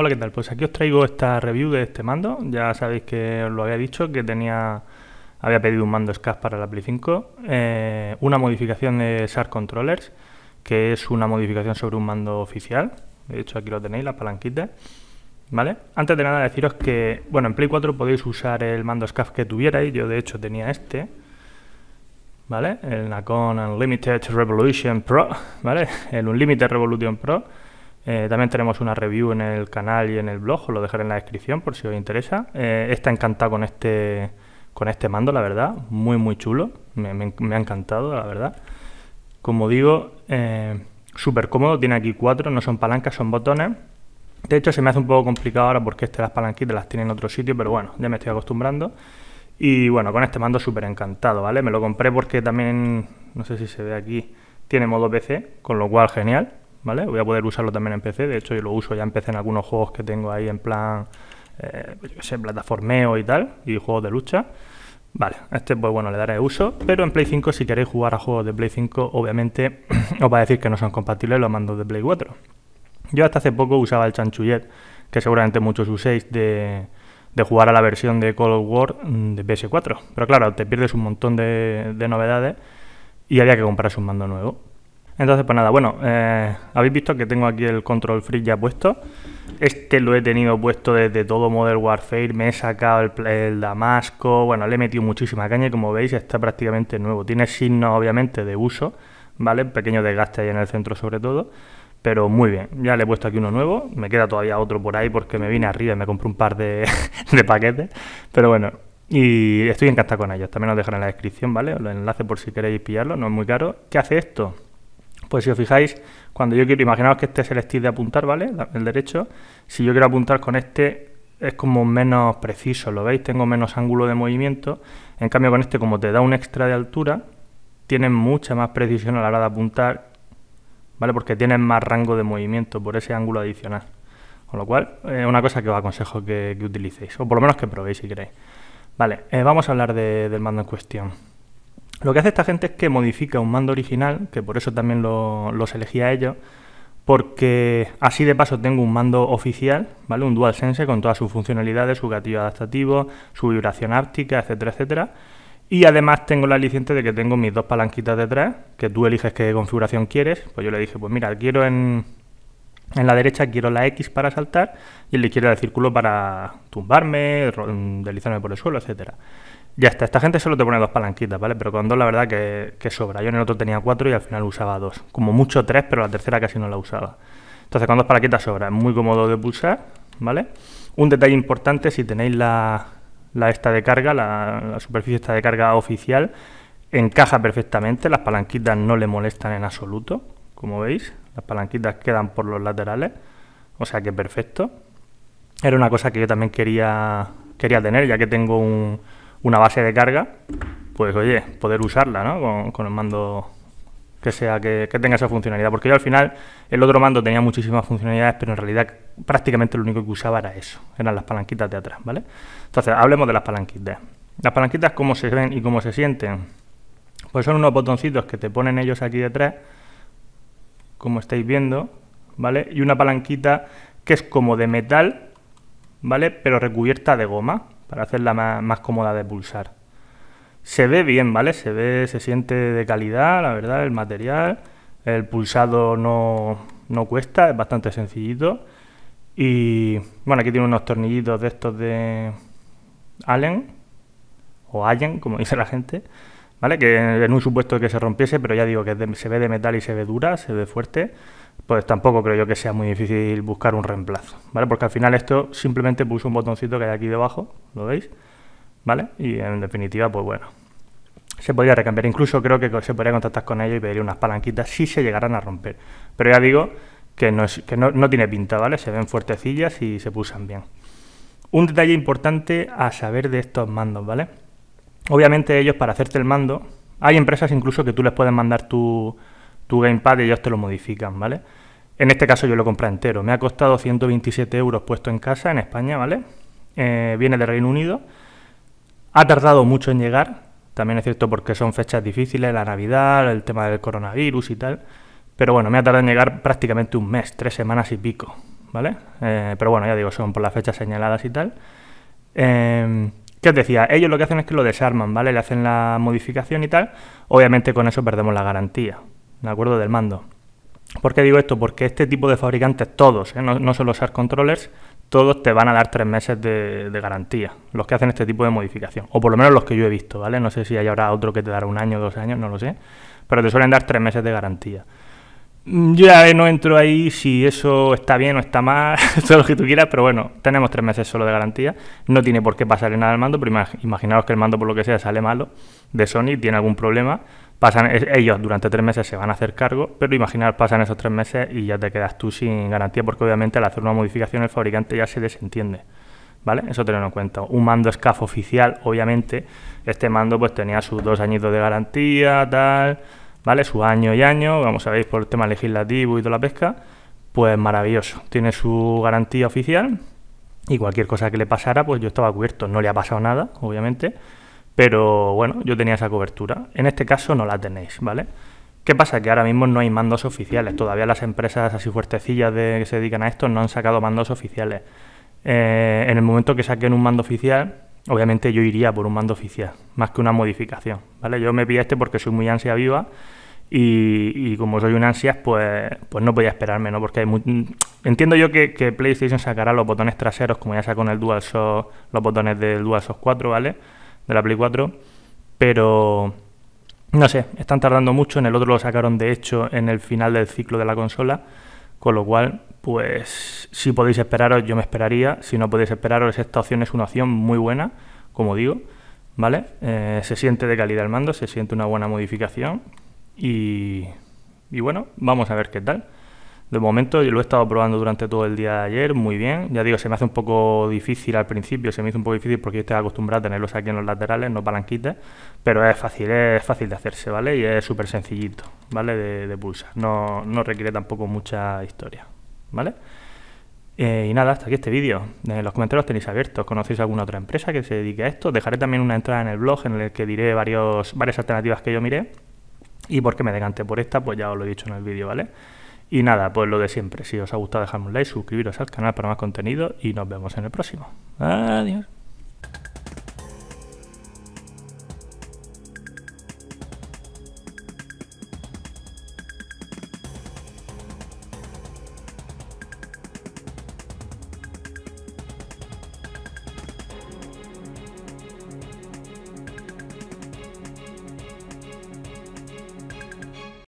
Hola, ¿qué tal? Pues aquí os traigo esta review de este mando. Ya sabéis que os lo había dicho, que tenía había pedido un mando SCAF para la Play 5, eh, una modificación de SAR Controllers, que es una modificación sobre un mando oficial. De hecho, aquí lo tenéis, las palanquitas. ¿Vale? Antes de nada deciros que, bueno, en Play 4 podéis usar el mando SCAF que tuvierais. Yo de hecho tenía este. ¿Vale? El Nacon Unlimited Revolution Pro. ¿Vale? El Unlimited Revolution Pro eh, también tenemos una review en el canal y en el blog, os lo dejaré en la descripción por si os interesa. Eh, está encantado con este, con este mando, la verdad, muy muy chulo, me, ha encantado, la verdad. Como digo, eh, súper cómodo, tiene aquí cuatro, no son palancas, son botones. De hecho, se me hace un poco complicado ahora porque este las palanquitas las tiene en otro sitio, pero bueno, ya me estoy acostumbrando. Y bueno, con este mando súper encantado, ¿vale? Me lo compré porque también, no sé si se ve aquí, tiene modo PC, con lo cual genial. Voy a poder usarlo también en PC, de hecho yo lo uso ya en PC en algunos juegos que tengo ahí en plan, eh, plataformeo y tal, y juegos de lucha. Vale, este pues bueno, le daré uso, pero en Play 5 si queréis jugar a juegos de Play 5, obviamente os va a decir que no son compatibles los mandos de Play 4. Yo hasta hace poco usaba el Chanchullet, que seguramente muchos uséis de, jugar a la versión de Call of War mm, de PS4. Pero claro, te pierdes un montón de, de novedades y había que comprarse un mando nuevo. Entonces, pues nada, bueno, eh, habéis visto que tengo aquí el control Free ya puesto. Este lo he tenido puesto desde todo Model Warfare, me he sacado el, Damasco, bueno, le he metido muchísima caña y como veis está prácticamente nuevo. Tiene signos obviamente de uso, ¿vale? Pequeño desgaste ahí en el centro sobre todo, pero muy bien. Ya le he puesto aquí uno nuevo, me queda todavía otro por ahí porque me vine arriba y me compré un par de, paquetes, pero bueno, y estoy encantado con ellos. También os dejaré en la descripción, ¿vale? Los enlaces por si queréis pillarlo, no es muy caro. ¿Qué hace esto? Pues si os fijáis, cuando yo quiero, imaginaos que este es el stick de apuntar, ¿vale? El derecho. Si yo quiero apuntar con este, es como menos preciso, ¿lo veis? Tengo menos ángulo de movimiento. En cambio con este, como te da un extra de altura, tienes mucha más precisión a la hora de apuntar, ¿vale? Porque tienes más rango de movimiento por ese ángulo adicional. Con lo cual, es una cosa que os aconsejo que, utilicéis, o por lo menos que probéis si queréis. Vale, eh, vamos a hablar del mando en cuestión. Lo que hace esta gente es que modifica un mando original, que por eso también los elegía a ellos, porque así de paso tengo un mando oficial, ¿vale? Un DualSense con todas sus funcionalidades, su gatillo adaptativo, su vibración áptica, etcétera, etcétera. Y además tengo la licencia de que tengo mis dos palanquitas detrás, que tú eliges qué configuración quieres. Pues yo le dije, pues mira, quiero en, la derecha quiero la X para saltar y él la el círculo para tumbarme, mm, deslizarme por el suelo, etcétera. Ya está, esta gente solo te pone dos palanquitas, ¿vale? Pero con dos la verdad que, sobra. Yo en el otro tenía cuatro y al final usaba dos. Como mucho tres, pero la tercera casi no la usaba. Entonces con dos palanquitas sobra, es muy cómodo de pulsar, ¿vale? Un detalle importante, si tenéis la, la esta de carga, la, superficie esta de carga oficial, encaja perfectamente, las palanquitas no le molestan en absoluto, como veis, las palanquitas quedan por los laterales, o sea que perfecto. Era una cosa que yo también quería, quería tener, ya que tengo un, una base de carga, pues oye, poder usarla ¿no? con, el mando que sea que, tenga esa funcionalidad. Porque yo al final el otro mando tenía muchísimas funcionalidades, pero en realidad prácticamente lo único que usaba era eso, eran las palanquitas de atrás, ¿vale? Entonces, hablemos de las palanquitas. Las palanquitas, ¿cómo se ven y cómo se sienten? Pues son unos botoncitos que te ponen ellos aquí detrás, como estáis viendo, ¿vale? Y una palanquita que es como de metal, ¿vale? Pero recubierta de goma para hacerla más, más cómoda de pulsar. Se ve bien, ¿vale? Se ve, se siente de calidad, la verdad, el material. El pulsado no, no cuesta, es bastante sencillito. Y bueno, aquí tiene unos tornillitos de estos de Allen, o Allen, como dice la gente, ¿vale? Que en un supuesto que se rompiese, pero ya digo que se ve de metal y se ve dura, se ve fuerte pues tampoco creo yo que sea muy difícil buscar un reemplazo, ¿vale? Porque al final esto simplemente puso un botoncito que hay aquí debajo, ¿lo veis? ¿Vale? Y en definitiva, pues bueno, se podría recambiar. Incluso creo que se podría contactar con ellos y pedir unas palanquitas si se llegaran a romper. Pero ya digo que no, es, que no, tiene pinta, ¿vale? Se ven fuertecillas y se pulsan bien. Un detalle importante a saber de estos mandos, ¿vale? Obviamente ellos para hacerte el mando, hay empresas incluso que tú les puedes mandar tu, tu gamepad y ellos te lo modifican, ¿vale? En este caso yo lo compré entero. Me ha costado 127 euros puesto en casa en España, ¿vale? Eh, viene del Reino Unido. Ha tardado mucho en llegar. También es cierto porque son fechas difíciles, la Navidad, el tema del coronavirus y tal. Pero bueno, me ha tardado en llegar prácticamente un mes, tres semanas y pico, ¿vale? Eh, pero bueno, ya digo, son por las fechas señaladas y tal. Em, ¿Qué os decía? Ellos lo que hacen es que lo desarman, ¿vale? Le hacen la modificación y tal. Obviamente con eso perdemos la garantía, ¿de acuerdo? Del mando. ¿Por qué digo esto? Porque este tipo de fabricantes, todos, ¿eh? no, solo SARS controllers, todos te van a dar tres meses de, garantía, los que hacen este tipo de modificación, o por lo menos los que yo he visto, ¿vale? No sé si hay ahora otro que te dará un año, dos años, no lo sé, pero te suelen dar tres meses de garantía. Mm, yo ya no entro ahí si eso está bien o está mal, todo lo que tú quieras, pero bueno, tenemos tres meses solo de garantía. No tiene por qué pasarle nada al mando, pero imaginaos que el mando, por lo que sea, sale malo de Sony, tiene algún problema. Pasan, ellos durante tres meses se van a hacer cargo, pero imaginaos, pasan esos tres meses y ya te quedas tú sin garantía, porque obviamente al hacer una modificación el fabricante ya se desentiende. ¿Vale? Eso tenerlo en cuenta. Un mando SCAF oficial, obviamente, este mando pues tenía sus dos añitos de garantía, tal ¿vale? Su año y año, como sabéis por el tema legislativo y toda la pesca, pues maravilloso. Tiene su garantía oficial y cualquier cosa que le pasara, pues yo estaba cubierto. No le ha pasado nada, obviamente, pero bueno, yo tenía esa cobertura. En este caso no la tenéis, ¿vale? ¿Qué pasa? Que ahora mismo no hay mandos oficiales. Todavía las empresas así fuertecillas de, que se dedican a esto no han sacado mandos oficiales. Eh, en el momento que saquen un mando oficial, obviamente yo iría por un mando oficial, más que una modificación. ¿vale? Yo me pillé este porque soy muy ansia viva y, como soy un ansias, pues, pues no podía esperarme, ¿no? Porque entiendo yo que, PlayStation sacará los botones traseros, como ya sacó en el DualShock, los botones del DualShock 4, ¿vale? De la Play 4. Pero, no sé, están tardando mucho. En el otro lo sacaron, de hecho, en el final del ciclo de la consola. Con lo cual, pues, si podéis esperaros, yo me esperaría. Si no podéis esperaros, esta opción es una opción muy buena, como digo. ¿Vale? Eh, se siente de calidad el mando, se siente una buena modificación y, bueno, vamos a ver qué tal. De momento yo lo he estado probando durante todo el día de ayer, muy bien. Ya digo, se me hace un poco difícil al principio, se me hizo un poco difícil porque yo estoy acostumbrado a tenerlos aquí en los laterales, no palanquitas, pero es fácil, es fácil de hacerse, ¿vale? Y es súper sencillito, ¿vale? De, pulsar, no, requiere tampoco mucha historia, ¿vale? Eh, y nada, hasta aquí este vídeo. En los comentarios tenéis abiertos, ¿conocéis alguna otra empresa que se dedique a esto? Dejaré también una entrada en el blog en el que diré varios, varias alternativas que yo miré y por qué me decanté por esta, pues ya os lo he dicho en el vídeo, ¿vale? Y nada, pues lo de siempre, si os ha gustado dejadme un like, suscribiros al canal para más contenido y nos vemos en el próximo. Adiós.